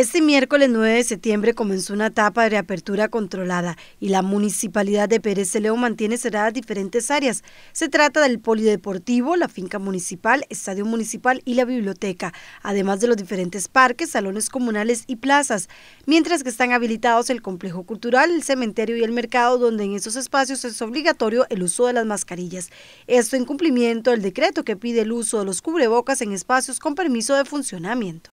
Este miércoles 9 de septiembre comenzó una etapa de reapertura controlada y la municipalidad de Pérez de León mantiene cerradas diferentes áreas. Se trata del polideportivo, la finca municipal, estadio municipal y la biblioteca, además de los diferentes parques, salones comunales y plazas, mientras que están habilitados el complejo cultural, el cementerio y el mercado, donde en esos espacios es obligatorio el uso de las mascarillas. Esto en cumplimiento del decreto que pide el uso de los cubrebocas en espacios con permiso de funcionamiento.